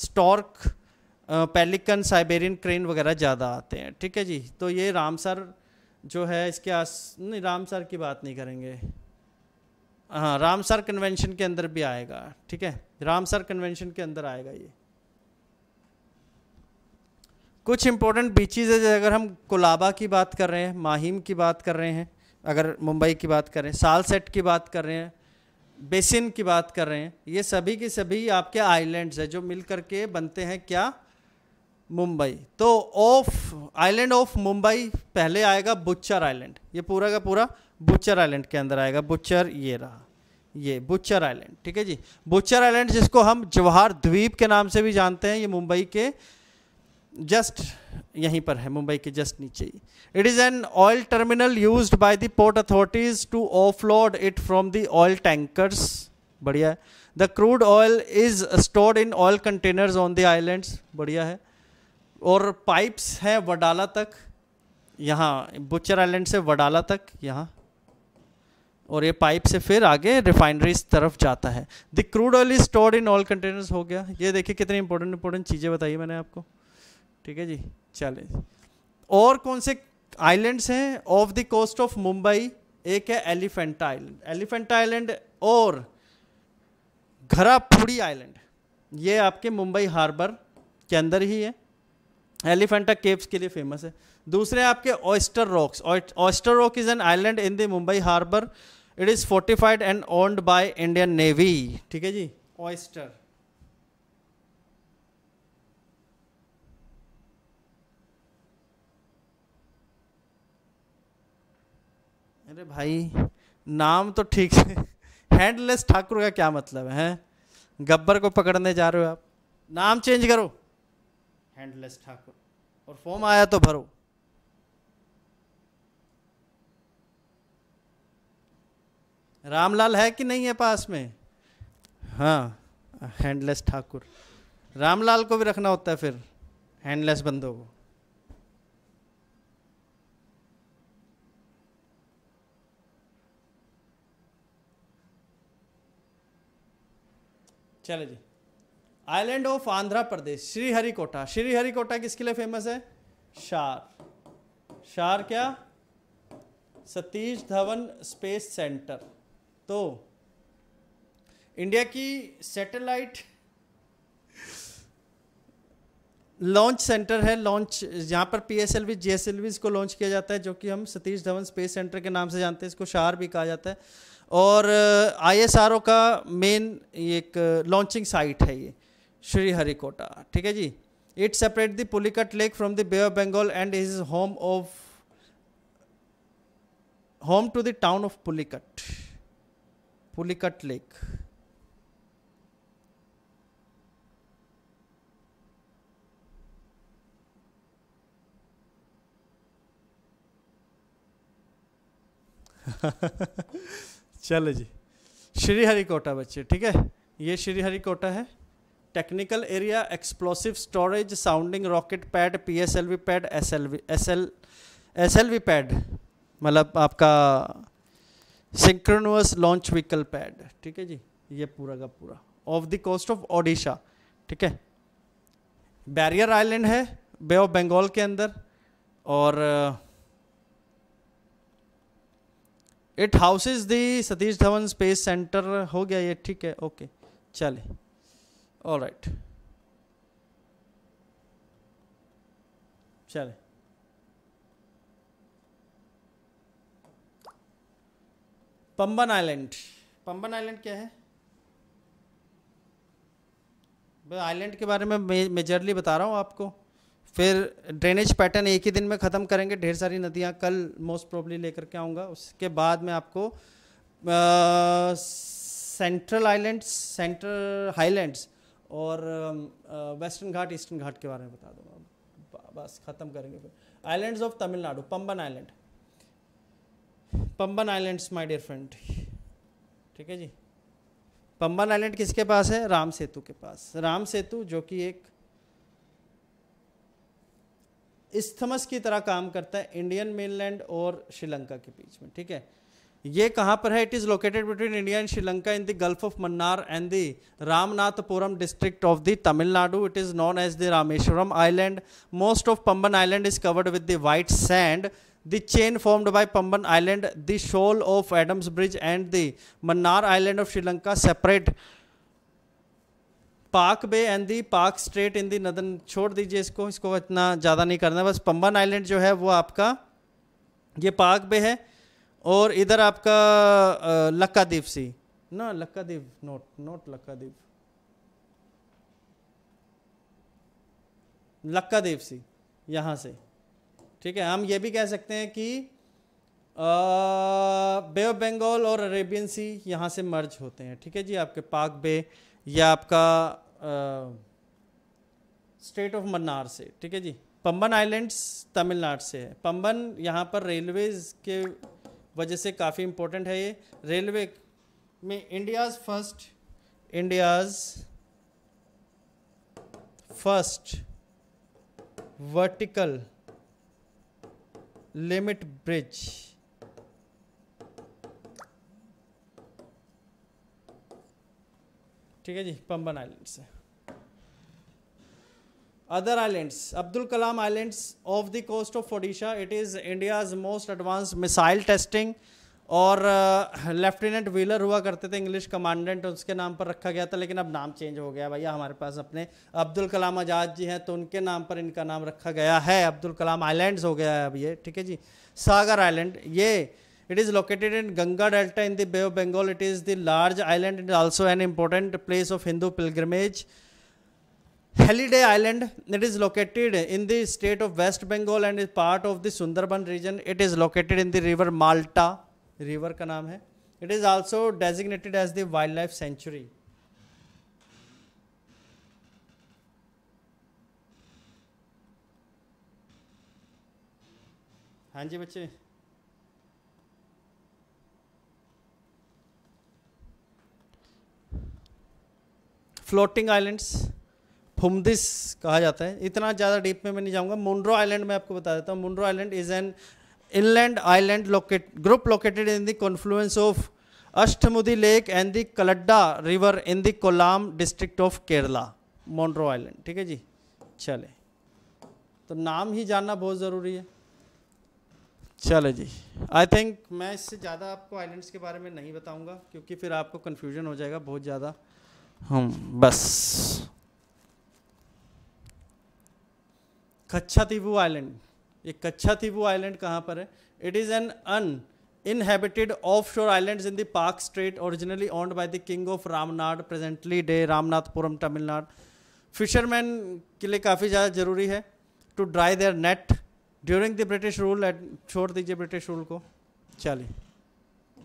स्टॉर्क पेलिकन साइबेरियन क्रेन वगैरह ज़्यादा आते हैं ठीक है जी तो ये रामसर जो है इसके आस नहीं राम सर की बात नहीं करेंगे हाँ राम सर कन्वेंशन के अंदर भी आएगा ठीक है राम सर कन्वेंशन के अंदर आएगा ये कुछ इंपॉर्टेंट बीचेज है अगर हम कोलाबा की बात कर रहे हैं माहिम की बात कर रहे हैं अगर मुंबई की बात कर रहे हैं साल सेट की बात कर रहे हैं बेसिन की बात कर रहे हैं ये सभी के सभी आपके आइलैंड्स हैं जो मिल करके बनते हैं क्या मुंबई तो ऑफ आइलैंड ऑफ मुंबई पहले आएगा बुच्चर आइलैंड ये पूरा का पूरा बुच्चर आइलैंड के अंदर आएगा बुच्चर ये रहा ये बुच्चर आइलैंड ठीक है जी बुच्चर आइलैंड जिसको हम जवाहर द्वीप के नाम से भी जानते हैं ये मुंबई के जस्ट यहीं पर है मुंबई के जस्ट नीचे ही it is an oil terminal use by the port authorities to load it from the oil tankers बढ़िया है the crude oil is stored in oil containers on the islands बढ़िया है और पाइप्स हैं वडाला तक यहाँ बुचर आइलैंड से वडाला तक यहाँ और ये पाइप से फिर आगे रिफाइनरीज तरफ जाता है the crude oil is stored in all containers हो गया ये देखिए कितनी इंपॉर्टेंट इंपॉर्टेंट चीज़ें बताई मैंने आपको ठीक है जी चले और कौन से आइलैंड्स हैं off the coast of Mumbai एक है एलिफेंट आइलैंड एलिफेंट आइलैंड और घरापुड़ी आइलैंड ये आपके मुंबई हार्बर के अंदर ही है एलिफेंटा केव्स के लिए फेमस है दूसरे आपके oyster rocks oyster rock is an island in the Mumbai harbour it is fortified and owned by Indian navy ठीक है जी ऑयस्टर अरे भाई नाम तो ठीक है हैंडलेस ठाकुर का क्या मतलब है गब्बर को पकड़ने जा रहे हो आप नाम चेंज करो हैंडलेस ठाकुर और फॉर्म आया तो भरो रामलाल है कि नहीं है पास में हाँ हैंडलेस ठाकुर रामलाल को भी रखना होता है फिर हैंडलेस बंदों को चले जी आइलैंड ऑफ आंध्र प्रदेश श्रीहरिकोटा श्रीहरिकोटा किसके लिए फेमस है शार शार क्या सतीश धवन स्पेस सेंटर तो इंडिया की सैटेलाइट लॉन्च सेंटर है लॉन्च यहाँ पर P S L V G S L V को लॉन्च किया जाता है जो कि हम सतीश धवन स्पेस सेंटर के नाम से जानते हैं इसको शार भी कहा जाता है और आई एस आर ओ का मेन एक लॉन्चिंग uh, साइट है ये हरिकोटा ठीक है जी it separate the Pulicat lake from the bay of Bengal and is home of home to the town of Pulicat Pulicat lake चलो जी श्रीहरिकोटा बच्चे ठीक है ये श्रीहरिकोटा है technical area explosive storage sounding rocket pad P S L V pad S L V S L S L V pad मतलब आपका synchronous launch vehicle pad ठीक है जी ये पूरा का पूरा off the coast of Odisha ठीक है बैरियर आइलैंड है बे ऑफ बंगाल के अंदर और it houses the Satish Dhawan space centre हो गया ये ठीक है ओके चले ऑल राइट चले पंबन आइलैंड पंबन आइलैंड क्या है आइलैंड के बारे में मेजरली बता रहा हूँ आपको फिर ड्रेनेज पैटर्न एक ही दिन में ख़त्म करेंगे ढेर सारी नदियाँ कल मोस्ट प्रॉब्ली लेकर के आऊँगा उसके बाद में आपको सेंट्रल आइलैंड्स सेंट्रल हाईलैंड्स और वेस्टर्न घाट ईस्टर्न घाट के बारे में बता दूंगा बस ख़त्म करेंगे फिर islands of Tamil Nadu Pamban island Pamban islands my dear friend ठीक है जी पम्बन आइलैंड किसके पास है राम सेतु के पास राम सेतु जो कि एक इस्थमस की तरह काम करता है इंडियन मेनलैंड और श्रीलंका के बीच में ठीक है ये कहाँ पर है it is located between India and Sri Lanka in the gulf of Mannar and the Ramanathapuram district of the Tamil Nadu it is known as the Rameswaram island most of Pamban island is covered with the white sand the chain formed by Pamban island the shoal of Adam's bridge and the Mannar island of Sri Lanka separate Palk bay and the पाक straight in the northern छोड़ दीजिए इसको इसको इतना ज़्यादा नहीं करना बस पंबन आइलैंड जो है वो आपका ये पाक बे है और इधर आपका लक्कादीप सी ना लक्कादीप नोट नोट लक्कादीप लक्कादीप सी यहाँ से ठीक है हम ये भी कह सकते हैं कि बे ऑफ बंगाल और अरेबियन सी यहाँ से मर्ज होते हैं ठीक है जी आपके पाक बे या आपका स्टेट ऑफ मन्नार से ठीक है जी पंबन आइलैंड्स तमिलनाडु से है पंबन यहाँ पर रेलवेज़ के वजह से काफ़ी इम्पोर्टेंट है ये रेलवे में India's first India's first vertical limit bridge ठीक है जी पंबन आइलैंड से other islands Abdul Kalam islands of the coast of Odisha it is India's most advance missile testing और लेफ्टिनेंट uh, व्हीलर हुआ करते थे इंग्लिश कमांडेंट उसके नाम पर रखा गया था लेकिन अब नाम चेंज हो गया भैया हमारे पास अपने अब्दुल कलाम आजाद जी हैं तो उनके नाम पर इनका नाम रखा गया है अब्दुल कलाम आइलैंड्स हो गया है अब ये ठीक है जी सागर आइलैंड ये it is located in Ganga delta in the bay of Bengal it is the large island it also an important place of Hindu pilgrimage holiday island it is located in the state of west Bengal and is part of the Sundarban region it is located in the river Malta river का नाम है it is also designated as the wild life century हाँ जी बच्चे floating islands फुमदिस कहा जाता है इतना ज़्यादा डीप में मैं नहीं जाऊँगा मुंड्रो आइलैंड मैं आपको बता देता हूँ Munroe island is an inland island locate group located in the confluence of Ashtamudi lake and the Kallada river in the Kollam district of Kerala Munroe island ठीक है जी चले तो नाम ही जानना बहुत ज़रूरी है चले जी आई थिंक मैं इससे ज़्यादा आपको आइलैंड्स के बारे में नहीं बताऊँगा क्योंकि फिर आपको कन्फ्यूजन हो जाएगा बहुत ज़्यादा हम बस कच्छा तिबू आइलैंड ये कच्छा तिबू आइलैंड कहाँ पर है it is an uninhabited off shore island in the Palk strait originally owned by the king of Ramnad presently day Ramanathapuram Tamil Nadu fisherman के लिए काफ़ी ज़्यादा जरूरी है to dry their nets during the British rule at छोड़ दीजिए ब्रिटिश रूल को चलिए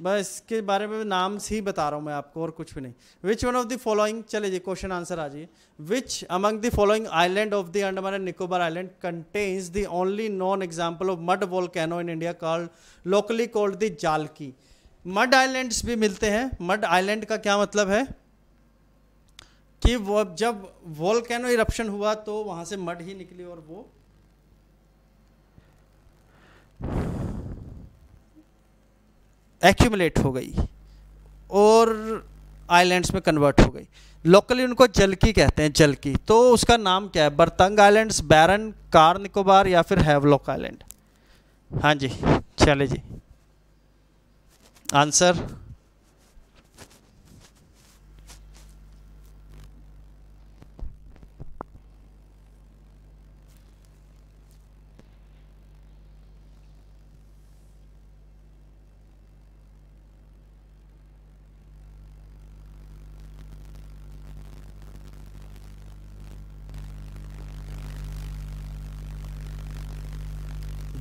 बस इसके बारे में नाम ही बता रहा हूँ मैं आपको और कुछ भी नहीं which one of the following चले जी क्वेश्चन आंसर आ जाइए which among the following island of the Andaman and Nicobar island contains the only known example of mud canoe in India called locally called the Jalki mud islands भी मिलते हैं mud island का क्या मतलब है कि वो जब कैनो इरप्शन हुआ तो वहाँ से मड ही निकली और वो एक्यूमलेट हो गई और आइलैंड्स में कन्वर्ट हो गई लोकली उनको जलकी कहते हैं जलकी तो उसका नाम क्या है बर्तंग आइलैंड्स बैरन कार निकोबार या फिर हैवलॉक आइलैंड हाँ जी चले जी आंसर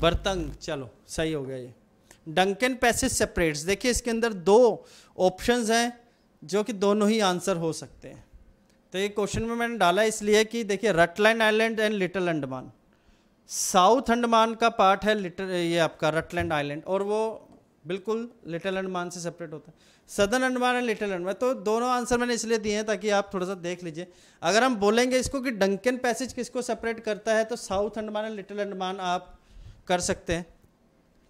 बर्तंग चलो सही हो गया ये डंकन पैसेज सेपरेट्स देखिए इसके अंदर दो ऑप्शंस हैं जो कि दोनों ही आंसर हो सकते हैं तो ये क्वेश्चन में मैंने डाला इसलिए कि देखिए Rutland island and little Andaman south Andaman का पार्ट है लिटल ये आपका रटलैंड आइलैंड और वो बिल्कुल लिटिल अंडमान से सेपरेट होता है southern Andaman and little Andaman तो दोनों आंसर मैंने इसलिए दिए हैं ताकि आप थोड़ा सा देख लीजिए अगर हम बोलेंगे इसको कि डंकन पैसेज किसको सेपरेट करता है तो south Andaman and little Andaman आप कर सकते हैं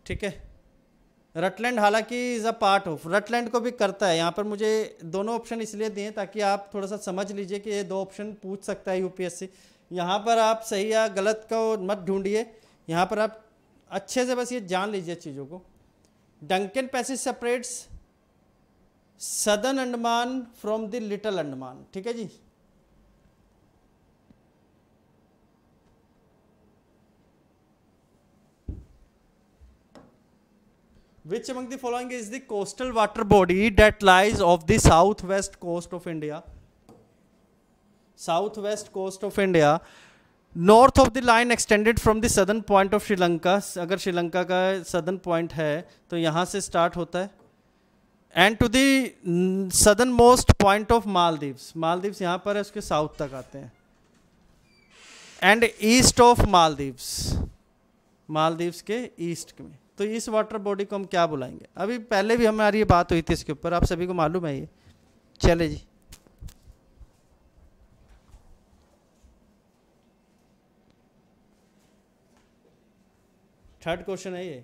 ठीक है रटलैंड हालांकि is a part of Rutland को भी करता है यहाँ पर मुझे दोनों ऑप्शन इसलिए दिए ताकि आप थोड़ा सा समझ लीजिए कि ये दो ऑप्शन पूछ सकता है यूपीएससी यहाँ पर आप सही या गलत को मत ढूंढिए यहाँ पर आप अच्छे से बस ये जान लीजिए चीज़ों को Duncan passage separates southern Andaman from the little Andaman ठीक है जी Which among the following is the coastal water body that lies off the southwest coast of India? Southwest coast of India. North of the line extended from the southern point of Sri Lanka अगर श्रीलंका का southern point है तो यहाँ से start होता है and to the most point of Maldives Maldives यहाँ पर है उसके साउथ तक आते हैं and east of Maldives Maldives के ईस्ट में तो इस वाटर बॉडी को हम क्या बुलाएंगे अभी पहले भी हमारी ये बात हुई थी इसके ऊपर आप सभी को मालूम है ये चले जी थर्ड क्वेश्चन है ये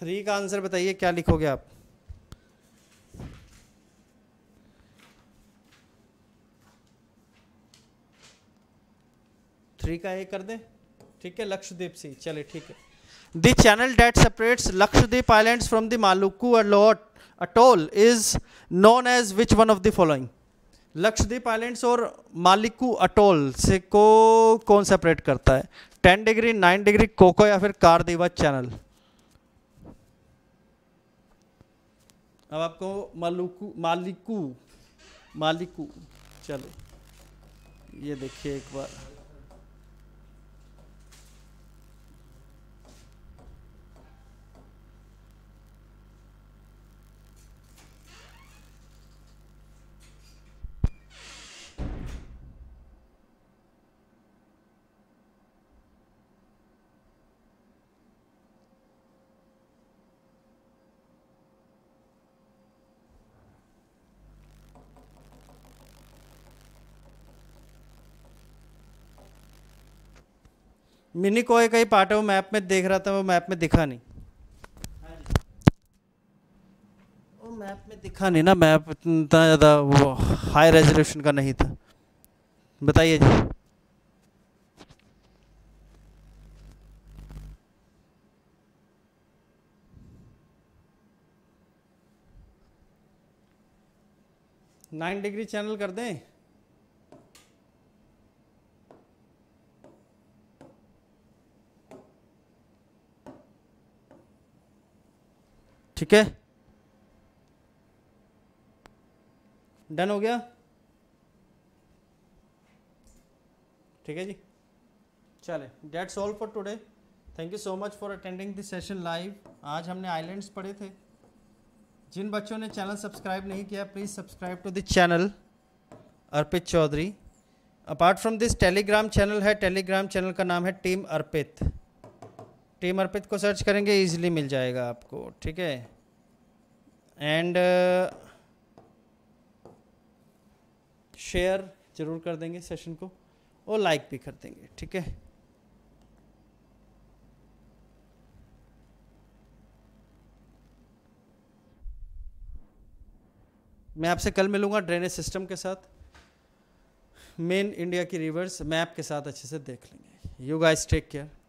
थ्री का आंसर बताइए क्या लिखोगे आप थ्री का ए कर दें ठीक है लक्षद्वीप सिंह चले ठीक है The channel that separates Lakshadweep Islands from the Maluku Atoll is known as which one of the following? Lakshadweep islands और मालिकू अटोल से को कौन सेपरेट करता है ten degree nine degree Coco या फिर कारदेवा चैनल अब आपको मालुकू मालिकू मालिकू चलो ये देखिए एक बार मिनी कोई ही पार्ट है वो मैप में देख रहा था वो मैप में दिखा नहीं वो मैप में दिखा नहीं ना मैप इतना ज़्यादा वो हाई रेजोल्यूशन का नहीं था बताइए जी नाइन डिग्री चैनल कर दें ठीक है डन हो गया ठीक है जी चले that's all for today thank you so much for attending this session live आज हमने आइलैंड्स पढ़े थे जिन बच्चों ने चैनल सब्सक्राइब नहीं किया please subscribe to this channel Arpit Chaudhary apart from this Telegram channel है टेलीग्राम चैनल का नाम है टीम अर्पित टीम अर्पित को सर्च करेंगे ईजिली मिल जाएगा आपको ठीक है एंड शेयर uh, जरूर कर देंगे सेशन को और लाइक भी कर देंगे ठीक है मैं आपसे कल मिलूंगा ड्रेनेज सिस्टम के साथ मेन इंडिया की रिवर्स मैप के साथ अच्छे से देख लेंगे यू गाइस टेक केयर